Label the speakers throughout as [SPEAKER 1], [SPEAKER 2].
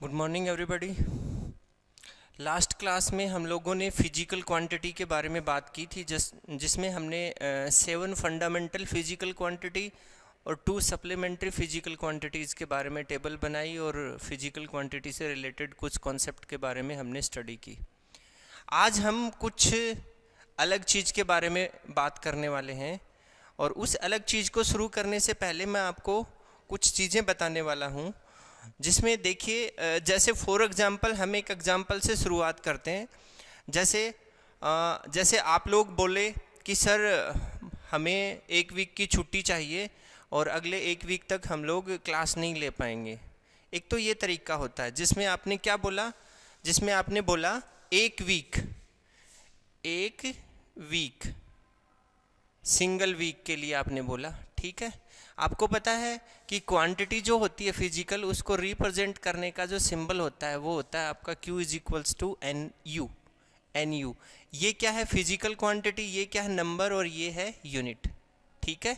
[SPEAKER 1] good morning everybody last class में हम लोगों ने फिजिकल क्वांटिटी के बारे में बात की थी जिस जिसमें हमने सेवन फंडामेंटल फिजिकल क्वांटिटी और टू सप्लीमेंट्री फिजिकल क्वांटिटीज़ के बारे में टेबल बनाई और फिजिकल क्वांटिटी से रिलेटेड कुछ कॉन्सेप्ट के बारे में हमने स्टडी की आज हम कुछ अलग चीज़ के बारे में बात करने वाले हैं और उस अलग चीज़ को शुरू करने से पहले मैं आपको कुछ चीज़ें बताने वाला हूँ जिसमें देखिए जैसे फॉर एग्जांपल हम एक एग्जांपल से शुरुआत करते हैं जैसे जैसे आप लोग बोले कि सर हमें एक वीक की छुट्टी चाहिए और अगले एक वीक तक हम लोग क्लास नहीं ले पाएंगे एक तो ये तरीका होता है जिसमें आपने क्या बोला जिसमें आपने बोला एक वीक एक वीक सिंगल वीक के लिए आपने बोला ठीक है आपको पता है कि क्वांटिटी जो होती है फिजिकल उसको रिप्रेजेंट करने का जो सिंबल होता है वो होता है आपका Q is equals to N U N U ये क्या है फिजिकल क्वांटिटी ये क्या है नंबर और ये है यूनिट ठीक है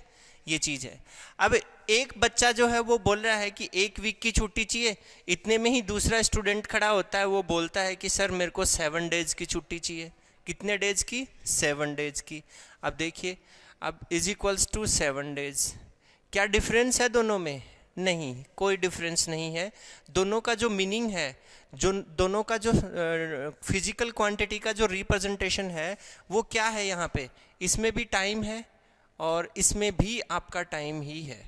[SPEAKER 1] ये चीज़ है अब एक बच्चा जो है वो बोल रहा है कि एक वीक की छुट्टी चाहिए इतने में ही दूसरा स्टूडेंट खड़ा होता है वो बोलता है कि सर मेरे को सेवन डेज की छुट्टी चाहिए कितने डेज की सेवन डेज की अब देखिए अब is equals to seven days क्या डिफरेंस है दोनों में नहीं कोई डिफरेंस नहीं है दोनों का जो मीनिंग है जो दोनों का जो फिजिकल क्वांटिटी का जो रिप्रेजेंटेशन है वो क्या है यहाँ पे इसमें भी टाइम है और इसमें भी आपका टाइम ही है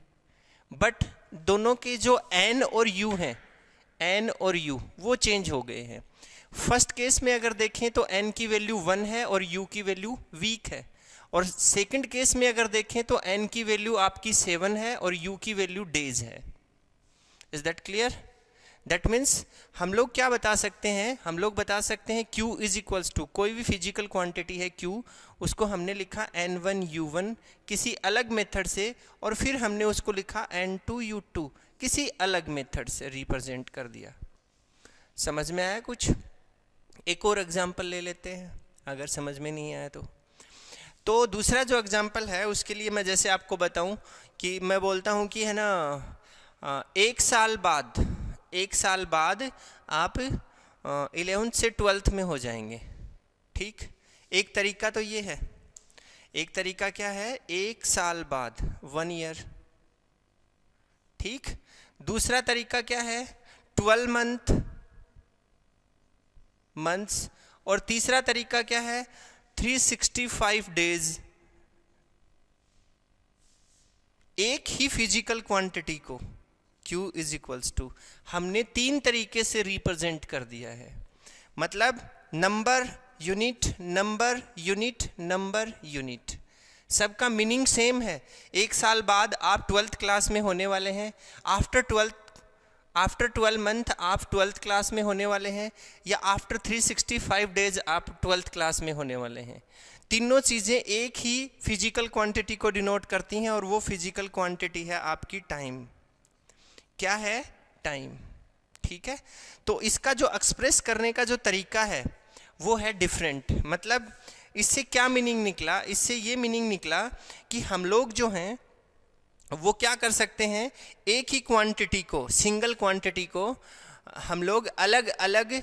[SPEAKER 1] बट दोनों के जो एन और यू हैं एन और यू वो चेंज हो गए हैं फर्स्ट केस में अगर देखें तो एन की वैल्यू वन है और यू की वैल्यू वीक है और सेकंड केस में अगर देखें तो एन की वैल्यू आपकी सेवन है और यू की वैल्यू डेज है is that clear that means हम लोग क्या बता सकते हैं हम लोग बता सकते हैं क्यू इज इक्वल्स टू कोई भी फिजिकल क्वांटिटी है क्यू उसको हमने लिखा एन वन यू वन किसी अलग मेथड से और फिर हमने उसको लिखा एन टू यू टू किसी अलग मेथड से रिप्रेजेंट कर दिया समझ में आया कुछ एक और एग्जाम्पल ले लेते हैं अगर समझ में नहीं आया तो तो दूसरा जो एग्ज़ाम्पल है उसके लिए मैं जैसे आपको बताऊं कि मैं बोलता हूं कि है ना एक साल बाद एक साल बाद आप इलेवंथ से ट्वेल्थ में हो जाएंगे ठीक एक तरीका तो ये है एक तरीका क्या है एक साल बाद वन ईयर ठीक दूसरा तरीका क्या है ट्वेल्व मंथ मंथ्स और तीसरा तरीका क्या है 365 डेज एक ही फिजिकल क्वांटिटी को Q इज इक्वल्स टू हमने तीन तरीके से रिप्रेजेंट कर दिया है मतलब number unit number unit number unit सबका मीनिंग सेम है एक साल बाद आप ट्वेल्थ क्लास में होने वाले हैं after twelfth after twelve month आप ट्वेल्थ क्लास में होने वाले हैं या after three sixty five days आप ट्वेल्थ क्लास में होने वाले हैं तीनों चीज़ें एक ही फिजिकल क्वांटिटी को डिनोट करती हैं और वो फिजिकल क्वांटिटी है आपकी टाइम क्या है टाइम ठीक है तो इसका जो एक्सप्रेस करने का जो तरीका है वो है डिफरेंट मतलब इससे क्या मीनिंग निकला इससे ये मीनिंग निकला कि हम लोग जो हैं वो क्या कर सकते हैं एक ही क्वांटिटी को सिंगल क्वांटिटी को हम लोग अलग अलग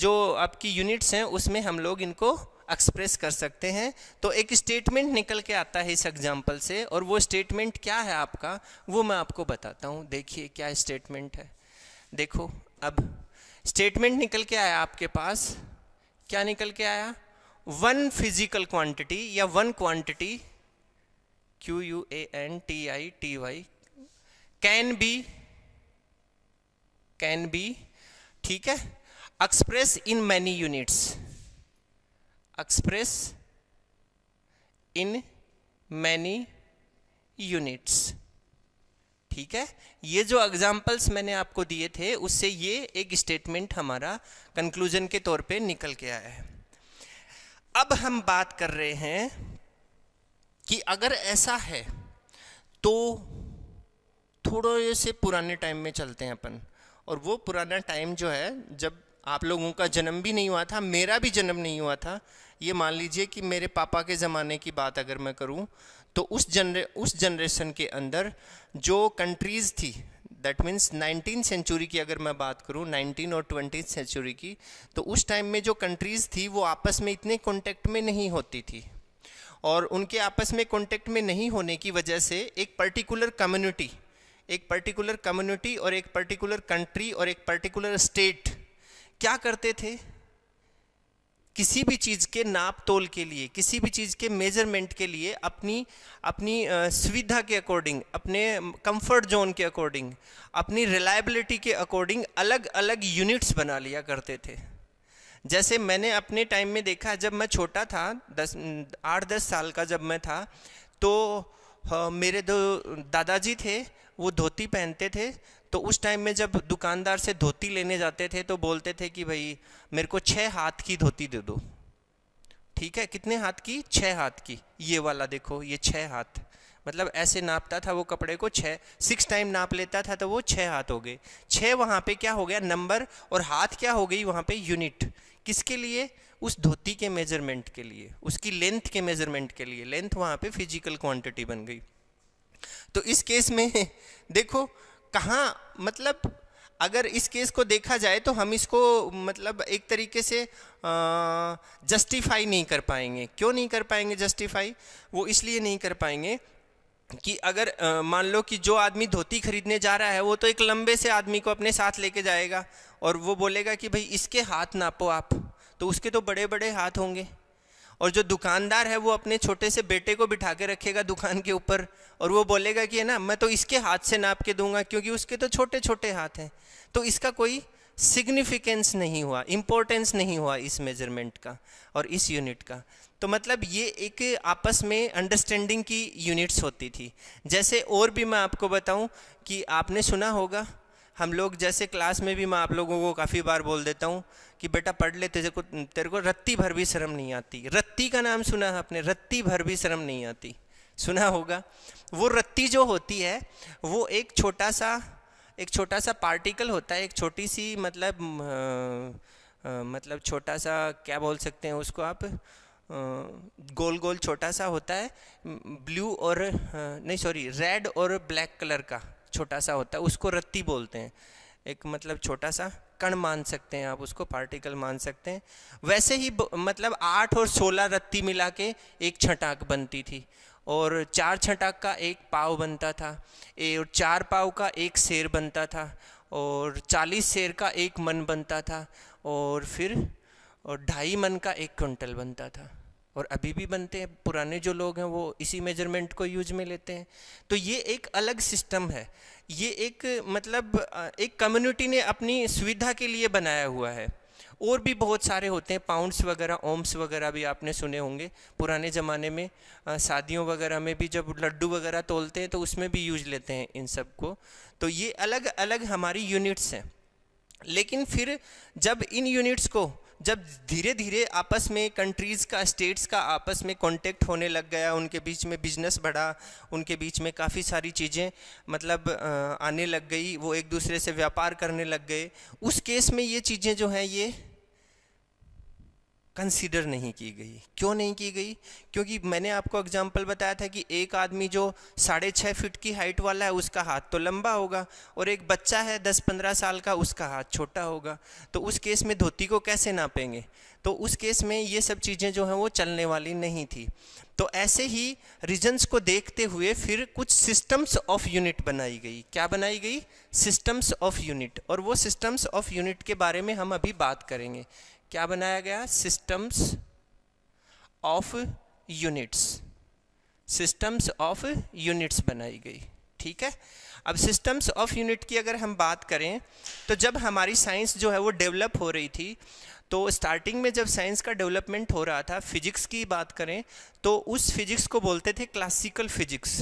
[SPEAKER 1] जो आपकी यूनिट्स हैं उसमें हम लोग इनको एक्सप्रेस कर सकते हैं तो एक स्टेटमेंट निकल के आता है इस एग्जाम्पल से और वो स्टेटमेंट क्या है आपका वो मैं आपको बताता हूँ देखिए क्या स्टेटमेंट है देखो अब स्टेटमेंट निकल के आया आपके पास क्या निकल के आया वन फिजिकल क्वांटिटी या one quantity Q U A N T I T Y can be can be ठीक है express in many units express in many units ठीक है ये जो एग्जाम्पल्स मैंने आपको दिए थे उससे ये एक स्टेटमेंट हमारा कंक्लूजन के तौर पे निकल के आया है अब हम बात कर रहे हैं कि अगर ऐसा है तो थोड़े से पुराने टाइम में चलते हैं अपन और वो पुराना टाइम जो है जब आप लोगों का जन्म भी नहीं हुआ था मेरा भी जन्म नहीं हुआ था ये मान लीजिए कि मेरे पापा के ज़माने की बात अगर मैं करूं तो उस जनरे उस जनरेशन के अंदर जो कंट्रीज़ थी दैट मीन्स नाइनटीन सेंचुरी की अगर मैं बात करूं नाइनटीन और ट्वेंटी सेंचुरी की तो उस टाइम में जो कंट्रीज़ थी वो आपस में इतने कॉन्टेक्ट में नहीं होती थी और उनके आपस में कॉन्टेक्ट में नहीं होने की वजह से एक पर्टिकुलर कम्युनिटी एक पर्टिकुलर कम्युनिटी और एक पर्टिकुलर कंट्री और एक पर्टिकुलर स्टेट क्या करते थे किसी भी चीज़ के नाप तोल के लिए किसी भी चीज़ के मेजरमेंट के लिए अपनी अपनी सुविधा के अकॉर्डिंग अपने कंफर्ट जोन के अकॉर्डिंग अपनी रिलायबिलिटी के अकॉर्डिंग अलग अलग यूनिट्स बना लिया करते थे जैसे मैंने अपने टाइम में देखा जब मैं छोटा था दस आठ दस साल का जब मैं था तो मेरे दो दादाजी थे वो धोती पहनते थे तो उस टाइम में जब दुकानदार से धोती लेने जाते थे तो बोलते थे कि भाई मेरे को छः हाथ की धोती दे दो ठीक है कितने हाथ की छः हाथ की ये वाला देखो ये छः हाथ मतलब ऐसे नापता था वो कपड़े को छः सिक्स टाइम नाप लेता था तो वो छः हाथ हो गए छः वहाँ पे क्या हो गया नंबर और हाथ क्या हो गई वहाँ पे यूनिट किसके लिए उस धोती के मेजरमेंट के लिए उसकी लेंथ के मेजरमेंट के लिए लेंथ वहाँ पे फिजिकल क्वांटिटी बन गई तो इस केस में देखो कहाँ मतलब अगर इस केस को देखा जाए तो हम इसको मतलब एक तरीके से जस्टिफाई नहीं कर पाएंगे क्यों नहीं कर पाएंगे जस्टिफाई वो इसलिए नहीं कर पाएंगे कि अगर मान लो कि जो आदमी धोती खरीदने जा रहा है वो तो एक लंबे से आदमी को अपने साथ लेके जाएगा और वो बोलेगा कि भाई इसके हाथ नापो आप तो उसके तो बड़े बड़े हाथ होंगे और जो दुकानदार है वो अपने छोटे से बेटे को बिठा के रखेगा दुकान के ऊपर और वो बोलेगा कि है ना मैं तो इसके हाथ से नाप के दूंगा क्योंकि उसके तो छोटे छोटे हाथ हैं तो इसका कोई सिग्निफिकेंस नहीं हुआ इम्पोर्टेंस नहीं हुआ इस मेजरमेंट का और इस यूनिट का तो मतलब ये एक आपस में अंडरस्टैंडिंग की यूनिट्स होती थी जैसे और भी मैं आपको बताऊं कि आपने सुना होगा हम लोग जैसे क्लास में भी मैं आप लोगों को काफ़ी बार बोल देता हूँ कि बेटा पढ़ ले तेरे को तेरे को रत्ती भर भी शर्म नहीं आती रत्ती का नाम सुना है आपने रत्ती भर भी शर्म नहीं आती सुना होगा वो रत्ती जो होती है वो एक छोटा सा एक छोटा सा पार्टिकल होता है एक छोटी सी मतलब आ, आ, मतलब छोटा सा क्या बोल सकते हैं उसको आप आ, गोल गोल छोटा सा होता है ब्लू और आ, नहीं सॉरी रेड और ब्लैक कलर का छोटा सा होता है उसको रत्ती बोलते हैं एक मतलब छोटा सा कण मान सकते हैं आप उसको पार्टिकल मान सकते हैं वैसे ही मतलब आठ और सोलह रत्ती मिला के एक छटाक बनती थी और चार छटाक का एक पाव बनता था ए और चार पाव का एक शेर बनता था और चालीस शेर का एक मन बनता था और फिर और ढाई मन का एक क्विंटल बनता था और अभी भी बनते हैं पुराने जो लोग हैं वो इसी मेजरमेंट को यूज में लेते हैं तो ये एक अलग सिस्टम है ये एक मतलब एक कम्युनिटी ने अपनी सुविधा के लिए बनाया हुआ है और भी बहुत सारे होते हैं पाउंड्स वगैरह ओम्स वगैरह भी आपने सुने होंगे पुराने ज़माने में शादियों वगैरह में भी जब लड्डू वगैरह तोलते हैं तो उसमें भी यूज लेते हैं इन सब को तो ये अलग अलग हमारी यूनिट्स हैं लेकिन फिर जब इन यूनिट्स को जब धीरे धीरे आपस में कंट्रीज़ का स्टेट्स का आपस में कांटेक्ट होने लग गया उनके बीच में बिजनेस बढ़ा उनके बीच में काफ़ी सारी चीज़ें मतलब आने लग गई वो एक दूसरे से व्यापार करने लग गए उस केस में ये चीज़ें जो हैं ये कंसीडर नहीं की गई क्यों नहीं की गई क्योंकि मैंने आपको एग्जांपल बताया था कि एक आदमी जो साढ़े छः फिट की हाइट वाला है उसका हाथ तो लंबा होगा और एक बच्चा है दस पंद्रह साल का उसका हाथ छोटा होगा तो उस केस में धोती को कैसे नापेंगे तो उस केस में ये सब चीज़ें जो हैं वो चलने वाली नहीं थी तो ऐसे ही रीजन्स को देखते हुए फिर कुछ सिस्टम्स ऑफ यूनिट बनाई गई क्या बनाई गई सिस्टम्स ऑफ यूनिट और वो सिस्टम्स ऑफ यूनिट के बारे में हम अभी बात करेंगे क्या बनाया गया systems of units systems of units बनाई गई ठीक है अब सिस्टम्स ऑफ यूनिट की अगर हम बात करें तो जब हमारी साइंस जो है वो डेवलप हो रही थी तो स्टार्टिंग में जब साइंस का डेवलपमेंट हो रहा था फिजिक्स की बात करें तो उस फिजिक्स को बोलते थे क्लासिकल फिजिक्स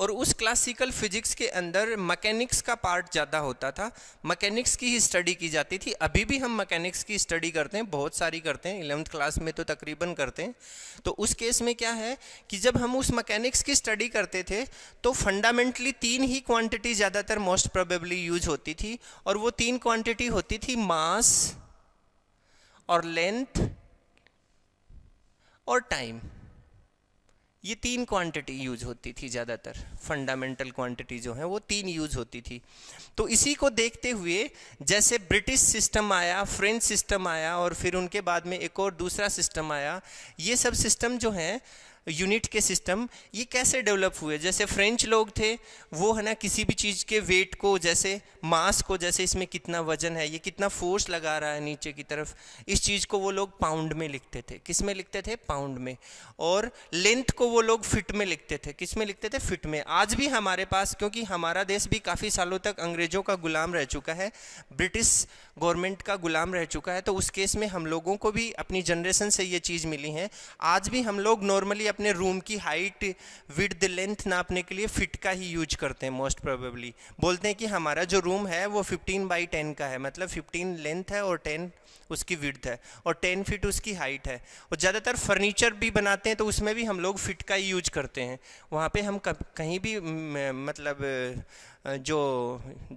[SPEAKER 1] और उस क्लासिकल फिजिक्स के अंदर मैकेनिक्स का पार्ट ज़्यादा होता था मैकेनिक्स की ही स्टडी की जाती थी अभी भी हम मैकेनिक्स की स्टडी करते हैं बहुत सारी करते हैं इलेवंथ क्लास में तो तकरीबन करते हैं तो उस केस में क्या है कि जब हम उस मैकेनिक्स की स्टडी करते थे तो फंडामेंटली तीन ही क्वांटिटी ज़्यादातर मोस्ट प्रोबेबली यूज होती थी और वो तीन क्वांटिटी होती थी मास और लेंथ और टाइम ये तीन क्वांटिटी यूज होती थी ज़्यादातर फंडामेंटल क्वांटिटी जो है वो तीन यूज होती थी तो इसी को देखते हुए जैसे ब्रिटिश सिस्टम आया फ्रेंच सिस्टम आया और फिर उनके बाद में एक और दूसरा सिस्टम आया ये सब सिस्टम जो हैं यूनिट के सिस्टम ये कैसे डेवलप हुए जैसे फ्रेंच लोग थे वो है ना किसी भी चीज़ के वेट को जैसे मास को जैसे इसमें कितना वजन है ये कितना फोर्स लगा रहा है नीचे की तरफ इस चीज़ को वो लोग पाउंड में लिखते थे किस में लिखते थे पाउंड में और लेंथ को वो लोग फिट में लिखते थे किस में लिखते थे फिट में आज भी हमारे पास क्योंकि हमारा देश भी काफ़ी सालों तक अंग्रेज़ों का गुलाम रह चुका है ब्रिटिश गवर्नमेंट का गुलाम रह चुका है तो उस केस में हम लोगों को भी अपनी जनरेशन से ये चीज़ मिली है आज भी हम लोग नॉर्मली अपने रूम की हाइट विद लेंथ नापने के लिए फिट का ही यूज करते हैं मोस्ट प्रोबेबली बोलते हैं कि हमारा जो रूम है वो 15 बाई 10 का है मतलब 15 लेंथ है और 10 उसकी विड्थ है और 10 फिट उसकी हाइट है और ज़्यादातर फर्नीचर भी बनाते हैं तो उसमें भी हम लोग फिट का ही यूज करते हैं वहाँ पर हम कहीं भी मतलब जो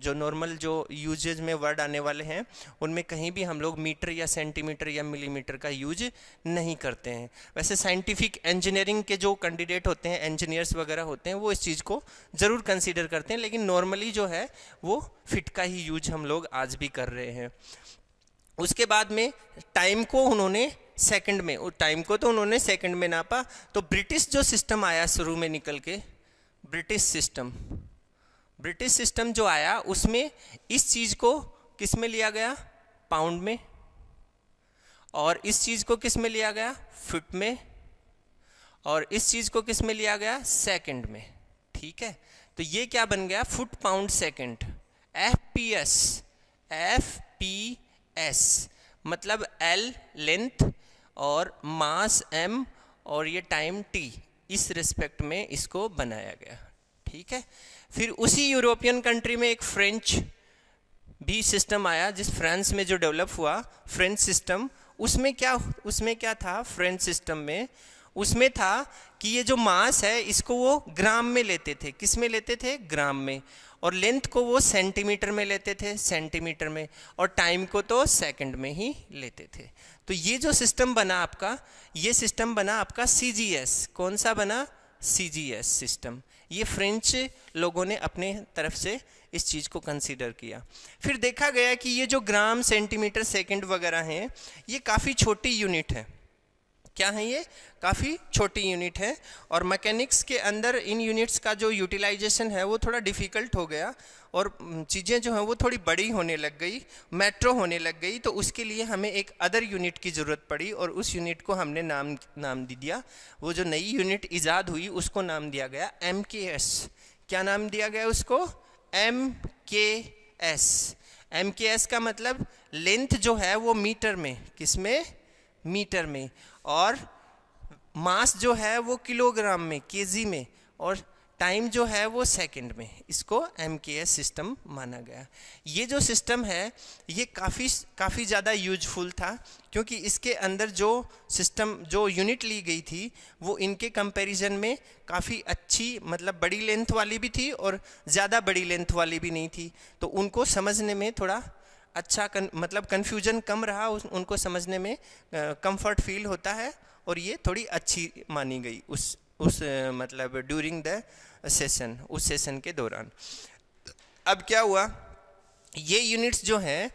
[SPEAKER 1] जो नॉर्मल जो यूजेज में वर्ड आने वाले हैं उनमें कहीं भी हम लोग मीटर या सेंटीमीटर या मिलीमीटर का यूज नहीं करते हैं वैसे साइंटिफिक इंजीनियरिंग के जो कैंडिडेट होते हैं इंजीनियर्स वगैरह होते हैं वो इस चीज़ को ज़रूर कंसिडर करते हैं लेकिन नॉर्मली जो है वो फिट का ही यूज हम लोग आज भी कर रहे हैं उसके बाद में टाइम को उन्होंने सेकंड में टाइम को तो उन्होंने सेकंड में नापा तो ब्रिटिश जो सिस्टम आया शुरू में निकल के ब्रिटिश सिस्टम ब्रिटिश सिस्टम जो आया उसमें इस चीज़ को किस में लिया गया पाउंड में और इस चीज़ को किस में लिया गया फिट में और इस चीज़ को किस में लिया गया सेकंड में ठीक है तो ये क्या बन गया foot pound second F P S F P S मतलब एल लेंथ और मास एम और ये टाइम टी इस रिस्पेक्ट में इसको बनाया गया ठीक है फिर उसी यूरोपियन कंट्री में एक फ्रेंच भी सिस्टम आया जिस फ्रांस में जो डेवलप हुआ फ्रेंच सिस्टम उसमें क्या उसमें क्या था फ्रेंच सिस्टम में उसमें था कि ये जो मास है इसको वो ग्राम में लेते थे किस में लेते थे ग्राम में और लेंथ को वो सेंटीमीटर में लेते थे सेंटीमीटर में और टाइम को तो सेकंड में ही लेते थे तो ये जो सिस्टम बना आपका ये सिस्टम बना आपका सी कौन सा बना सी सिस्टम ये फ्रेंच लोगों ने अपने तरफ से इस चीज़ को कंसीडर किया फिर देखा गया कि ये जो ग्राम सेंटीमीटर सेकंड वगैरह हैं ये काफ़ी छोटी यूनिट है क्या है ये काफ़ी छोटी यूनिट है और मैकेनिक्स के अंदर इन यूनिट्स का जो यूटिलाइजेशन है वो थोड़ा डिफ़िकल्ट हो गया और चीज़ें जो हैं वो थोड़ी बड़ी होने लग गई मेट्रो होने लग गई तो उसके लिए हमें एक अदर यूनिट की ज़रूरत पड़ी और उस यूनिट को हमने नाम नाम दे दिया वो जो नई यूनिट ईजाद हुई उसको नाम दिया गया एम क्या नाम दिया गया उसको एम एम का मतलब लेंथ जो है वो मीटर में किस में मीटर में और मास जो है वो किलोग्राम में केजी में और टाइम जो है वो सेकंड में इसको एम के एस सिस्टम माना गया ये जो सिस्टम है ये काफ़ी काफ़ी ज़्यादा यूजफुल था क्योंकि इसके अंदर जो सिस्टम जो यूनिट ली गई थी वो इनके कंपैरिजन में काफ़ी अच्छी मतलब बड़ी लेंथ वाली भी थी और ज़्यादा बड़ी लेंथ वाली भी नहीं थी तो उनको समझने में थोड़ा अच्छा कन, मतलब कन्फ्यूजन कम रहा उस, उनको समझने में कंफर्ट फील होता है और ये थोड़ी अच्छी मानी गई उस उस मतलब ड्यूरिंग द सेशन उस सेशन के दौरान अब क्या हुआ ये यूनिट्स जो हैं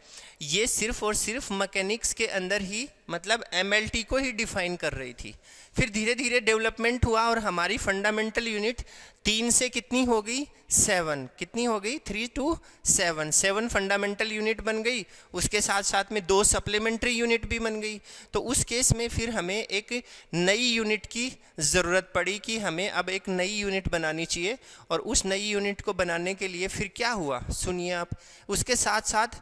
[SPEAKER 1] ये सिर्फ और सिर्फ मैकेनिक्स के अंदर ही मतलब एम को ही डिफाइन कर रही थी फिर धीरे धीरे डेवलपमेंट हुआ और हमारी फंडामेंटल यूनिट तीन से कितनी हो गई सेवन कितनी हो गई three two seven seven fundamental unit बन गई उसके साथ साथ में दो सप्लीमेंट्री यूनिट भी बन गई तो उस केस में फिर हमें एक नई यूनिट की ज़रूरत पड़ी कि हमें अब एक नई यूनिट बनानी चाहिए और उस नई यूनिट को बनाने के लिए फिर क्या हुआ सुनिए आप उसके साथ साथ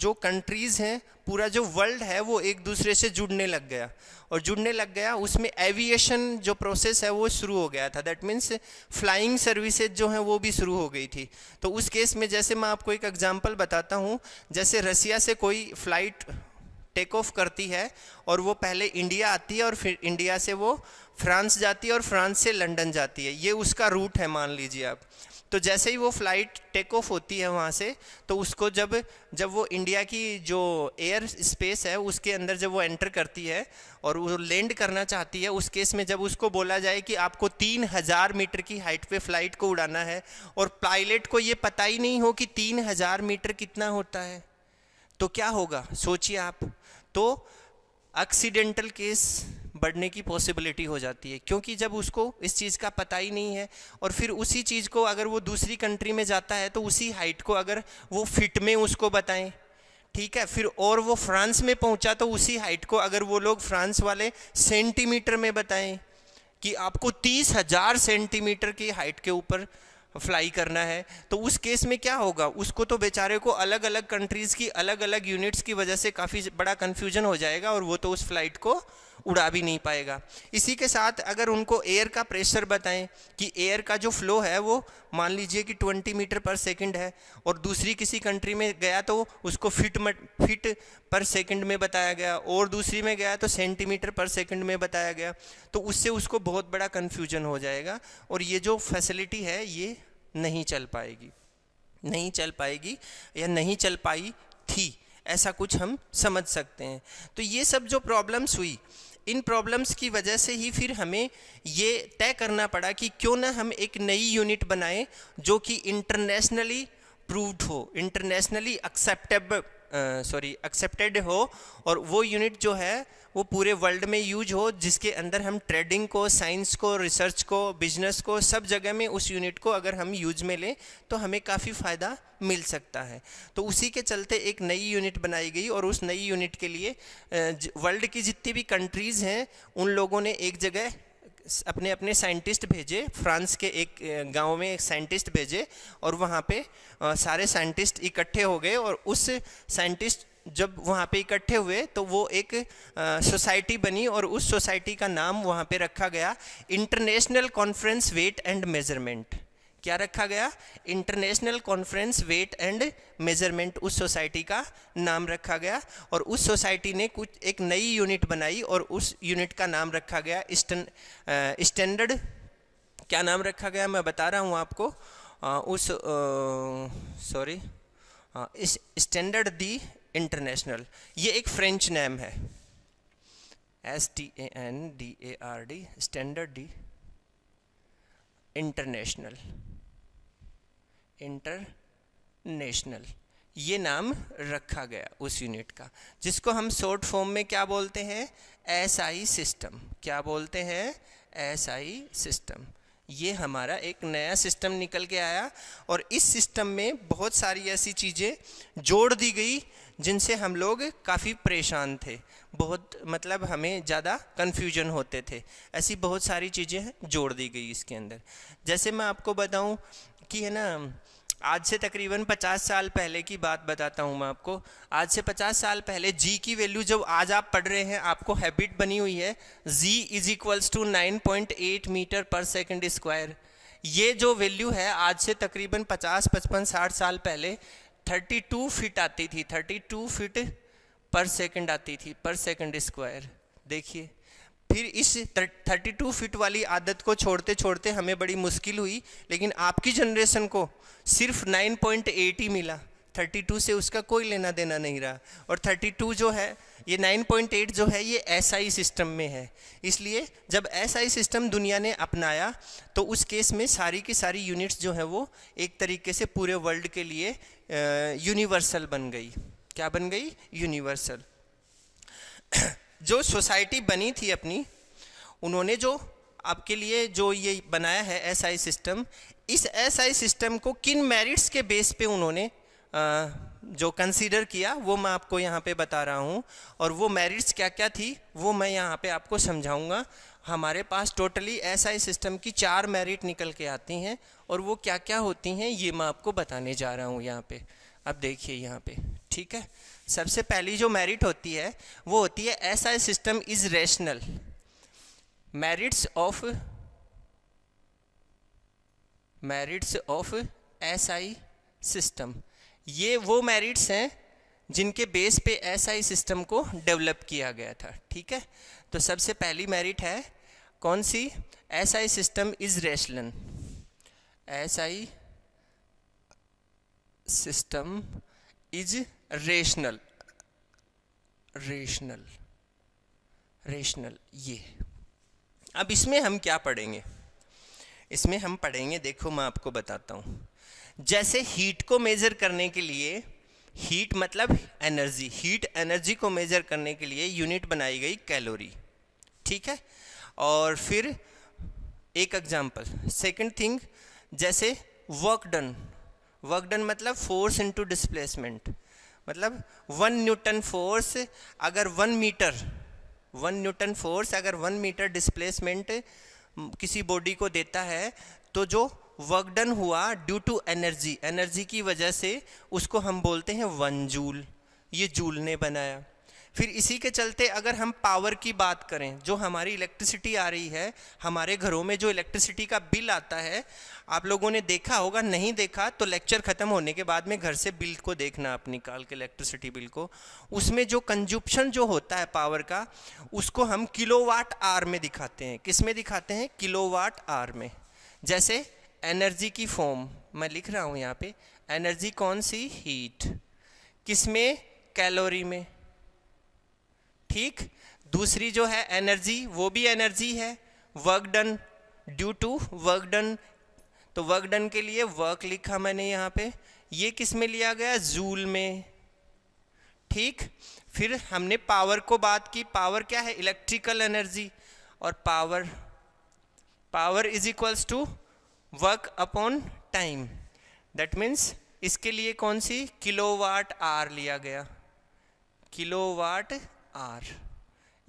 [SPEAKER 1] जो कंट्रीज़ हैं पूरा जो वर्ल्ड है वो एक दूसरे से जुड़ने लग गया और जुड़ने लग गया उसमें एविएशन जो प्रोसेस है वो शुरू हो गया था दैट मीन्स फ्लाइंग सर्विसेज जो हैं वो भी शुरू हो गई थी तो उस केस में जैसे मैं आपको एक एग्जांपल बताता हूँ जैसे रसिया से कोई फ्लाइट टेक ऑफ करती है और वो पहले इंडिया आती है और फिर इंडिया से वो फ्रांस जाती है और फ्रांस से लंदन जाती है ये उसका रूट है मान लीजिए आप तो जैसे ही वो फ्लाइट टेक ऑफ होती है वहाँ से तो उसको जब जब वो इंडिया की जो एयर स्पेस है उसके अंदर जब वो एंटर करती है और वो लैंड करना चाहती है उस केस में जब उसको बोला जाए कि आपको तीन हज़ार मीटर की हाइट पे फ्लाइट को उड़ाना है और पायलट को ये पता ही नहीं हो कि तीन हज़ार मीटर कितना होता है तो क्या होगा सोचिए आप तो एक्सीडेंटल केस बढ़ने की पॉसिबिलिटी हो जाती है क्योंकि जब उसको इस चीज़ का पता ही नहीं है और फिर उसी चीज़ को अगर वो दूसरी कंट्री में जाता है तो उसी हाइट को अगर वो फिट में उसको बताएं ठीक है फिर और वो फ्रांस में पहुंचा तो उसी हाइट को अगर वो लोग फ्रांस वाले सेंटीमीटर में बताएं कि आपको तीस हज़ार सेंटीमीटर की हाइट के ऊपर फ्लाई करना है तो उस केस में क्या होगा उसको तो बेचारे को अलग अलग कंट्रीज़ की अलग अलग यूनिट्स की वजह से काफ़ी बड़ा कन्फ्यूजन हो जाएगा और वो तो उस फ्लाइट को उड़ा भी नहीं पाएगा इसी के साथ अगर उनको एयर का प्रेशर बताएं कि एयर का जो फ्लो है वो मान लीजिए कि 20 मीटर पर सेकंड है और दूसरी किसी कंट्री में गया तो उसको फिट फिट पर सेकंड में बताया गया और दूसरी में गया तो सेंटीमीटर पर सेकंड में बताया गया तो उससे उसको बहुत बड़ा कन्फ्यूजन हो जाएगा और ये जो फैसिलिटी है ये नहीं चल पाएगी नहीं चल पाएगी या नहीं चल पाई थी ऐसा कुछ हम समझ सकते हैं तो ये सब जो प्रॉब्लम्स हुई इन प्रॉब्लम्स की वजह से ही फिर हमें ये तय करना पड़ा कि क्यों ना हम एक नई यूनिट बनाएं जो कि इंटरनेशनली प्रूव्ड हो इंटरनेशनली एक्सेप्टेबल सॉरी एक्सेप्टेड हो और वो यूनिट जो है वो पूरे वर्ल्ड में यूज हो जिसके अंदर हम ट्रेडिंग को साइंस को रिसर्च को बिजनेस को सब जगह में उस यूनिट को अगर हम यूज में लें तो हमें काफ़ी फ़ायदा मिल सकता है तो उसी के चलते एक नई यूनिट बनाई गई और उस नई यूनिट के लिए वर्ल्ड की जितनी भी कंट्रीज़ हैं उन लोगों ने एक जगह अपने अपने साइंटिस्ट भेजे फ्रांस के एक गांव में एक साइंटिस्ट भेजे और वहाँ पे सारे साइंटिस्ट इकट्ठे हो गए और उस साइंटिस्ट जब वहाँ पे इकट्ठे हुए तो वो एक सोसाइटी बनी और उस सोसाइटी का नाम वहाँ पे रखा गया international conference weight and measurement क्या रखा गया international conference weight and measurement उस सोसाइटी का नाम रखा गया और उस सोसाइटी ने कुछ एक नई यूनिट बनाई और उस यूनिट का नाम रखा गया स्टैंडर्ड क्या नाम रखा गया मैं बता रहा हूँ आपको आ, उस सॉरी इस स्टैंडर्ड दी इंटरनेशनल ये एक फ्रेंच नेम है S T A N D A R D standard D international international ये नाम रखा गया उस यूनिट का जिसको हम शॉर्ट फॉर्म में क्या बोलते हैं एसआई सिस्टम क्या बोलते हैं एसआई सिस्टम ये हमारा एक नया सिस्टम निकल के आया और इस सिस्टम में बहुत सारी ऐसी चीज़ें जोड़ दी गई जिनसे हम लोग काफ़ी परेशान थे बहुत मतलब हमें ज़्यादा कन्फ्यूजन होते थे ऐसी बहुत सारी चीज़ें जोड़ दी गई इसके अंदर जैसे मैं आपको बताऊं कि है ना आज से तकरीबन 50 साल पहले की बात बताता हूँ मैं आपको आज से 50 साल पहले जी की वैल्यू जब आज आप पढ़ रहे हैं आपको हैबिट बनी हुई है g is equals to 9.8 metre per second square ये जो वैल्यू है आज से तकरीबन 50, 55, 60 साल पहले 32 फीट आती थी 32 फीट पर सेकंड आती थी पर सेकंड स्क्वायर देखिए फिर इस 32 फीट वाली आदत को छोड़ते छोड़ते हमें बड़ी मुश्किल हुई लेकिन आपकी जनरेशन को सिर्फ 9.8 ही मिला 32 से उसका कोई लेना देना नहीं रहा और 32 जो है ये 9.8 जो है ये एसआई सिस्टम में है इसलिए जब एसआई सिस्टम दुनिया ने अपनाया तो उस केस में सारी की सारी यूनिट्स जो है वो एक तरीके से पूरे वर्ल्ड के लिए यूनिवर्सल बन गई क्या बन गई यूनिवर्सल जो सोसाइटी बनी थी अपनी उन्होंने जो आपके लिए जो ये बनाया है एसआई सिस्टम इस एसआई सिस्टम को किन मेरिट्स के बेस पे उन्होंने आ, जो कंसीडर किया वो मैं आपको यहाँ पे बता रहा हूँ और वो मेरिट्स क्या क्या थी वो मैं यहाँ पे आपको समझाऊँगा हमारे पास टोटली एसआई सिस्टम की चार मेरिट निकल के आती हैं और वो क्या क्या होती हैं ये मैं आपको बताने जा रहा हूँ यहाँ पे अब देखिए यहाँ पे ठीक है सबसे पहली जो मेरिट होती है वो होती है S I system is rational merits of merits of S I system ये वो मेरिट्स हैं जिनके बेस पे एस आई सिस्टम को डेवलप किया गया था ठीक है तो सबसे पहली मेरिट है कौन सी S I system is rational S I system is rational rational rational ये अब इसमें हम क्या पढ़ेंगे इसमें हम पढ़ेंगे देखो मैं आपको बताता हूँ जैसे हीट को मेज़र करने के लिए हीट मतलब एनर्जी हीट एनर्जी को मेज़र करने के लिए यूनिट बनाई गई कैलोरी ठीक है और फिर एक एग्जांपल सेकंड थिंग जैसे वर्क डन वर्क डन मतलब फोर्स इनटू डिस्प्लेसमेंट मतलब वन न्यूटन फोर्स अगर one metre one newton force अगर वन मीटर डिस्प्लेसमेंट किसी बॉडी को देता है तो जो वर्क डन हुआ ड्यू टू एनर्जी एनर्जी की वजह से उसको हम बोलते हैं वन जूल ये जूल ने बनाया फिर इसी के चलते अगर हम पावर की बात करें जो हमारी इलेक्ट्रिसिटी आ रही है हमारे घरों में जो इलेक्ट्रिसिटी का बिल आता है आप लोगों ने देखा होगा नहीं देखा तो लेक्चर ख़त्म होने के बाद में घर से बिल को देखना आप निकाल के इलेक्ट्रिसिटी बिल को उसमें जो कंजुप्शन जो होता है पावर का उसको हम किलोवाट आर में दिखाते हैं किस में दिखाते हैं वाट आर में जैसे एनर्जी की फॉर्म मैं लिख रहा हूँ यहाँ पे एनर्जी कौन सी हीट किस में कैलोरी में ठीक दूसरी जो है एनर्जी वो भी एनर्जी है work done due to work done तो वर्क डन के लिए वर्क लिखा मैंने यहाँ पे ये किस में लिया गया जूल में ठीक फिर हमने पावर को बात की पावर क्या है इलेक्ट्रिकल एनर्जी और power power is equals to work upon time that means इसके लिए कौन सी किलोवाट आर लिया गया किलोवाट आर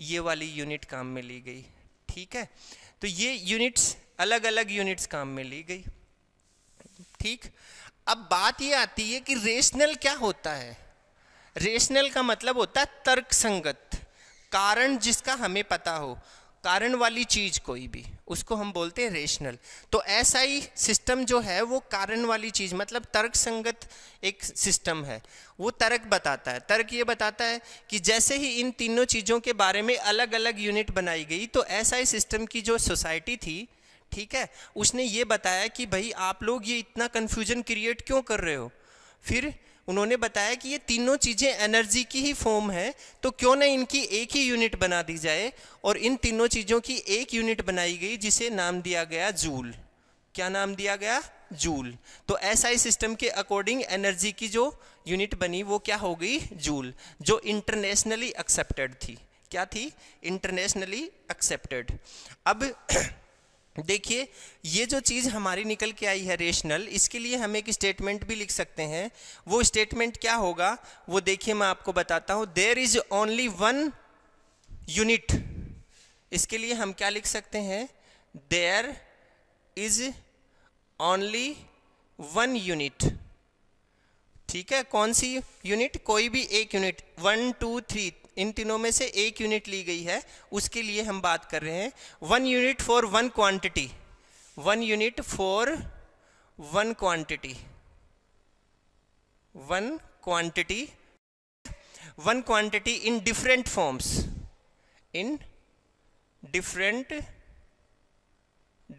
[SPEAKER 1] ये वाली यूनिट काम में ली गई ठीक है तो ये यूनिट्स अलग अलग यूनिट्स काम में ली गई ठीक अब बात ये आती है कि रेशनल क्या होता है रेशनल का मतलब होता है तर्क संगत कारण जिसका हमें पता हो कारण वाली चीज कोई भी उसको हम बोलते हैं रेशनल तो ऐसा ही सिस्टम जो है वो कारण वाली चीज मतलब तर्क संगत एक सिस्टम है वो तर्क बताता है तर्क ये बताता है कि जैसे ही इन तीनों चीजों के बारे में अलग अलग यूनिट बनाई गई तो ऐसा ही सिस्टम की जो सोसाइटी थी ठीक है उसने ये बताया कि भाई आप लोग ये इतना कन्फ्यूजन क्रिएट क्यों कर रहे हो फिर उन्होंने बताया कि ये तीनों चीज़ें एनर्जी की ही फॉर्म है तो क्यों ना इनकी एक ही यूनिट बना दी जाए और इन तीनों चीज़ों की एक यूनिट बनाई गई जिसे नाम दिया गया जूल क्या नाम दिया गया जूल तो एसआई सिस्टम के अकॉर्डिंग एनर्जी की जो यूनिट बनी वो क्या हो गई जूल जो इंटरनेशनली एक्सेप्टेड थी क्या थी इंटरनेशनली एक्सेप्टेड अब देखिए ये जो चीज़ हमारी निकल के आई है रेशनल इसके लिए हम एक स्टेटमेंट भी लिख सकते हैं वो स्टेटमेंट क्या होगा वो देखिए मैं आपको बताता हूँ there is only one unit इसके लिए हम क्या लिख सकते हैं there is only one unit ठीक है कौन सी यूनिट कोई भी एक यूनिट वन टू थ्री इन तीनों में से एक यूनिट ली गई है उसके लिए हम बात कर रहे हैं one unit for one quantity one unit for one quantity one quantity one quantity in different forms in different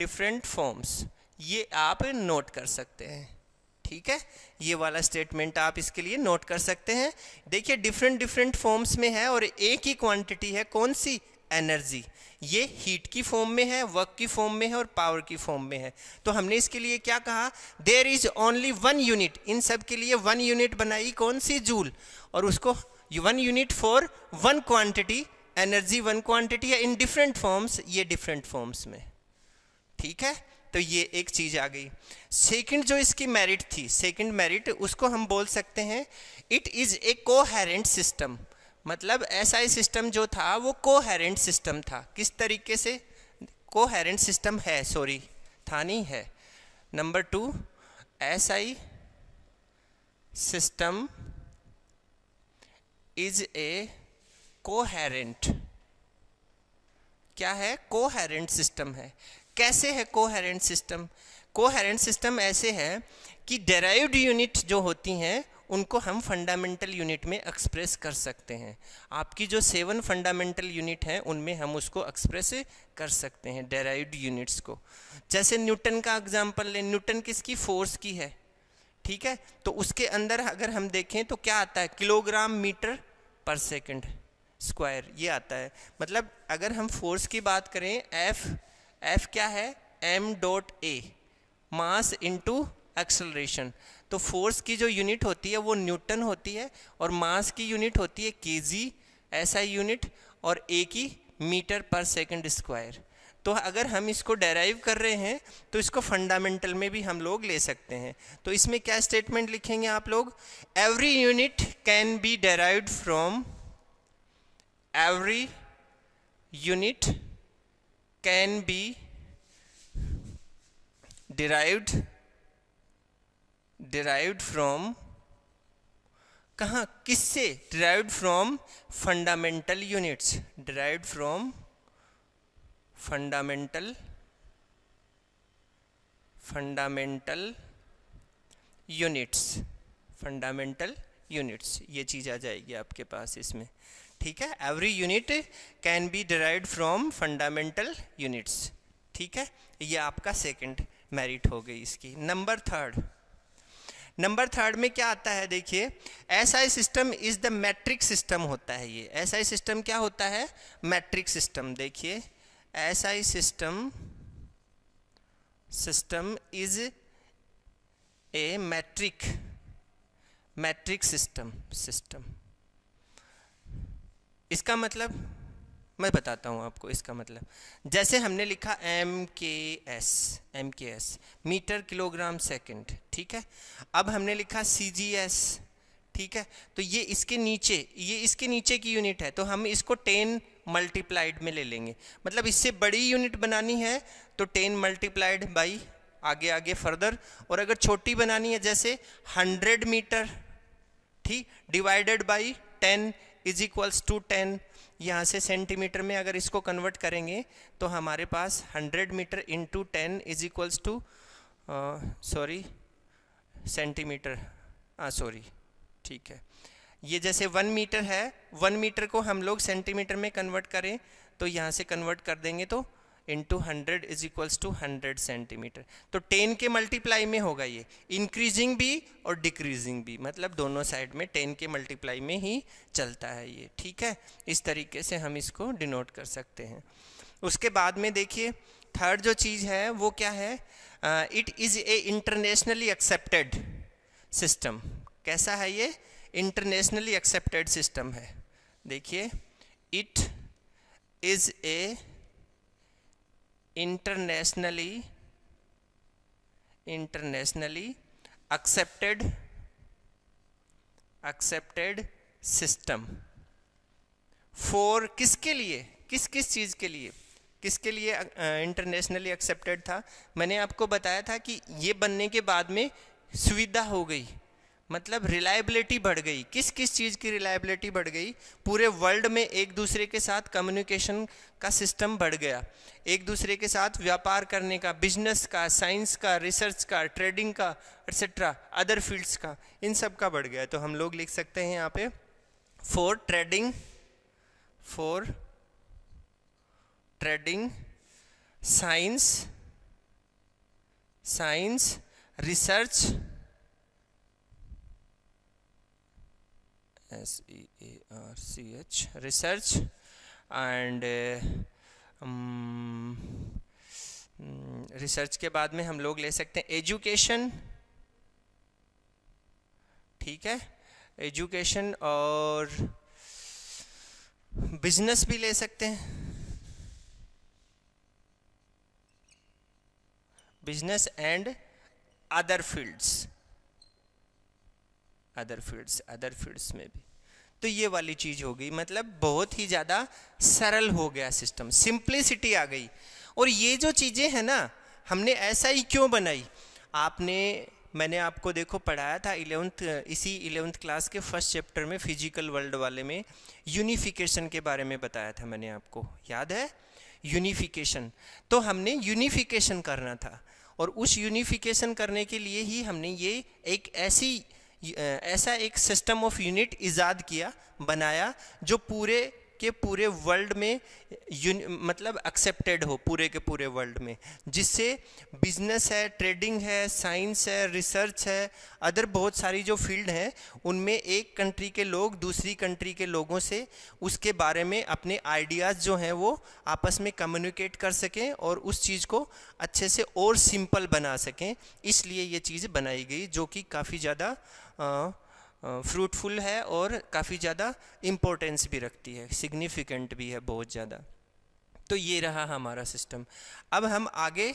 [SPEAKER 1] different forms ये आप नोट कर सकते हैं ठीक है ये वाला स्टेटमेंट आप इसके लिए नोट कर सकते हैं देखिए डिफरेंट डिफरेंट फॉर्म्स में है और एक ही क्वांटिटी है कौन सी एनर्जी ये हीट की फॉर्म में है वर्क की फॉर्म में है और पावर की फॉर्म में है तो हमने इसके लिए क्या कहा there is only one unit इन सब के लिए वन यूनिट बनाई कौन सी जूल और उसको one unit for one quantity energy one quantity है इन डिफरेंट फॉर्म्स ये डिफरेंट फॉर्म्स में ठीक है तो ये एक चीज़ आ गई सेकंड जो इसकी मेरिट थी सेकंड मेरिट उसको हम बोल सकते हैं it is a coherent system मतलब ऐसा ही सिस्टम जो था वो कोहेरेंट सिस्टम था किस तरीके से कोहेरेंट सिस्टम है सॉरी था नहीं है नंबर टू ऐसा ही सिस्टम इज ए कोहेरेंट क्या है कोहेरेंट सिस्टम है कैसे है कोहेरेंट सिस्टम कोहेरेंट सिस्टम ऐसे है कि डेराइव्ड यूनिट जो होती हैं उनको हम फंडामेंटल यूनिट में एक्सप्रेस कर सकते हैं आपकी जो सेवन फंडामेंटल यूनिट हैं उनमें हम उसको एक्सप्रेस कर सकते हैं डेराइव्ड यूनिट्स को जैसे न्यूटन का एग्जाम्पल लें न्यूटन किसकी फोर्स की है ठीक है तो उसके अंदर अगर हम देखें तो क्या आता है kilogram metre per second square ये आता है मतलब अगर हम फोर्स की बात करें एफ़ एफ क्या है M dot A mass into acceleration तो फोर्स की जो यूनिट होती है वो न्यूटन होती है और मास की यूनिट होती है के जी ऐसा यूनिट और ए की मीटर पर सेकंड स्क्वायर तो अगर हम इसको डेराइव कर रहे हैं तो इसको फंडामेंटल में भी हम लोग ले सकते हैं तो इसमें क्या स्टेटमेंट लिखेंगे आप लोग every unit can be derive from every unit can be derived derived from कहाँ किससे derived from fundamental units derived from fundamental fundamental units fundamental units ये चीज़ आ जाएगी आपके पास इसमें ठीक है every unit can be derive from fundamental units ठीक है ये आपका सेकंड मेरिट हो गई इसकी नंबर थर्ड नंबर थर्ड में क्या आता है देखिए I system is the metric system होता है ये आई सिस्टम क्या होता है मैट्रिक सिस्टम देखिए I system system is a metric metric system system इसका मतलब मैं बताता हूँ आपको इसका मतलब जैसे हमने लिखा M K S M K S metre kilogram second ठीक है अब हमने लिखा सी जी एस ठीक है तो ये इसके नीचे ये इसके नीचे की यूनिट है तो हम इसको टेन मल्टीप्लाइड में ले लेंगे मतलब इससे बड़ी यूनिट बनानी है तो टेन मल्टीप्लाइड बाई आगे आगे फर्दर और अगर छोटी बनानी है जैसे हंड्रेड मीटर ठीक divided by ten is equals to ten यहाँ से सेंटीमीटर में अगर इसको कन्वर्ट करेंगे तो हमारे पास hundred metre into ten is equals to sorry centimetre हाँ सॉरी ठीक है ये जैसे वन मीटर है वन मीटर को हम लोग सेंटीमीटर में कन्वर्ट करें तो यहाँ से कन्वर्ट कर देंगे तो into hundred is equals to hundred centimetre तो टेन के मल्टीप्लाई में होगा ये इंक्रीजिंग भी और डिक्रीजिंग भी मतलब दोनों साइड में टेन के मल्टीप्लाई में ही चलता है ये ठीक है इस तरीके से हम इसको डिनोट कर सकते हैं उसके बाद में देखिए थर्ड जो चीज़ है वो क्या है it is a internationally accepted system कैसा है ये इंटरनेशनली एक्सेप्टेड सिस्टम है देखिए it is a internationally internationally accepted accepted system for किसके लिए किस किस चीज़ के लिए किसके लिए इंटरनेशनली एक्सेप्टेड था मैंने आपको बताया था कि ये बनने के बाद में सुविधा हो गई मतलब रिलायबिलिटी बढ़ गई किस किस चीज़ की रिलायबिलिटी बढ़ गई पूरे वर्ल्ड में एक दूसरे के साथ कम्युनिकेशन का सिस्टम बढ़ गया एक दूसरे के साथ व्यापार करने का बिजनेस का साइंस का रिसर्च का ट्रेडिंग का एट्सेट्रा अदर फील्ड्स का इन सब का बढ़ गया तो हम लोग लिख सकते हैं यहाँ पे for trading for trading science science research S E A R C H research and research uh, um, mm, के बाद में हम लोग ले सकते हैं एजुकेशन ठीक है एजुकेशन और बिजनेस भी ले सकते हैं business and other fields other fields other fields में भी तो ये वाली चीज़ हो गई मतलब बहुत ही ज़्यादा सरल हो गया सिस्टम सिंप्लिसिटी आ गई और ये जो चीज़ें हैं ना हमने ऐसा ही क्यों बनाई आपने मैंने आपको देखो पढ़ाया था इलेवंथ इसी इलेवंथ क्लास के फर्स्ट चैप्टर में फिजिकल वर्ल्ड वाले में यूनिफिकेशन के बारे में बताया था मैंने आपको याद है यूनिफिकेशन तो हमने यूनिफिकेशन करना था और उस यूनिफिकेशन करने के लिए ही हमने ये एक ऐसी ऐसा एक सिस्टम ऑफ यूनिट ईजाद किया बनाया जो पूरे के पूरे वर्ल्ड में मतलब एक्सेप्टेड हो पूरे के पूरे वर्ल्ड में जिससे बिजनेस है ट्रेडिंग है साइंस है रिसर्च है अदर बहुत सारी जो फील्ड हैं उनमें एक कंट्री के लोग दूसरी कंट्री के लोगों से उसके बारे में अपने आइडियाज़ जो हैं वो आपस में कम्युनिकेट कर सकें और उस चीज़ को अच्छे से और सिंपल बना सकें इसलिए ये चीज़ बनाई गई जो कि काफ़ी ज़्यादा फ्रूटफुल है और काफ़ी ज़्यादा इम्पोर्टेंस भी रखती है सिग्निफिकेंट भी है बहुत ज़्यादा तो ये रहा हमारा सिस्टम अब हम आगे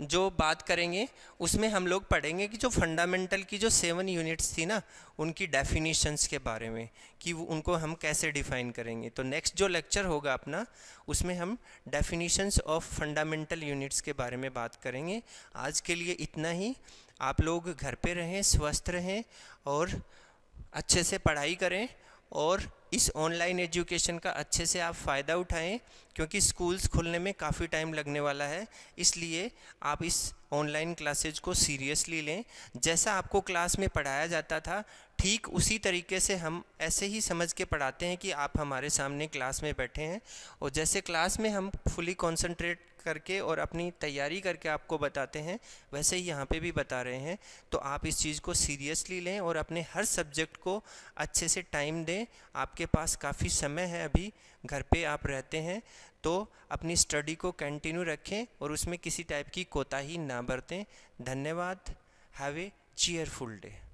[SPEAKER 1] जो बात करेंगे उसमें हम लोग पढ़ेंगे कि जो फंडामेंटल की जो सेवन यूनिट्स थी ना उनकी डेफिनेशंस के बारे में कि उनको हम कैसे डिफाइन करेंगे तो नेक्स्ट जो लेक्चर होगा अपना उसमें हम डेफिनेशंस ऑफ फंडामेंटल यूनिट्स के बारे में बात करेंगे आज के लिए इतना ही आप लोग घर पे रहें स्वस्थ रहें और अच्छे से पढ़ाई करें और इस ऑनलाइन एजुकेशन का अच्छे से आप फ़ायदा उठाएं क्योंकि स्कूल्स खुलने में काफ़ी टाइम लगने वाला है इसलिए आप इस ऑनलाइन क्लासेज को सीरियसली लें जैसा आपको क्लास में पढ़ाया जाता था ठीक उसी तरीके से हम ऐसे ही समझ के पढ़ाते हैं कि आप हमारे सामने क्लास में बैठे हैं और जैसे क्लास में हम फुली कॉन्सनट्रेट करके और अपनी तैयारी करके आपको बताते हैं वैसे ही यहाँ पे भी बता रहे हैं तो आप इस चीज़ को सीरियसली लें और अपने हर सब्जेक्ट को अच्छे से टाइम दें आपके पास काफ़ी समय है अभी घर पे आप रहते हैं तो अपनी स्टडी को कंटिन्यू रखें और उसमें किसी टाइप की कोताही ना बरतें धन्यवाद हैव ए चेयरफुल डे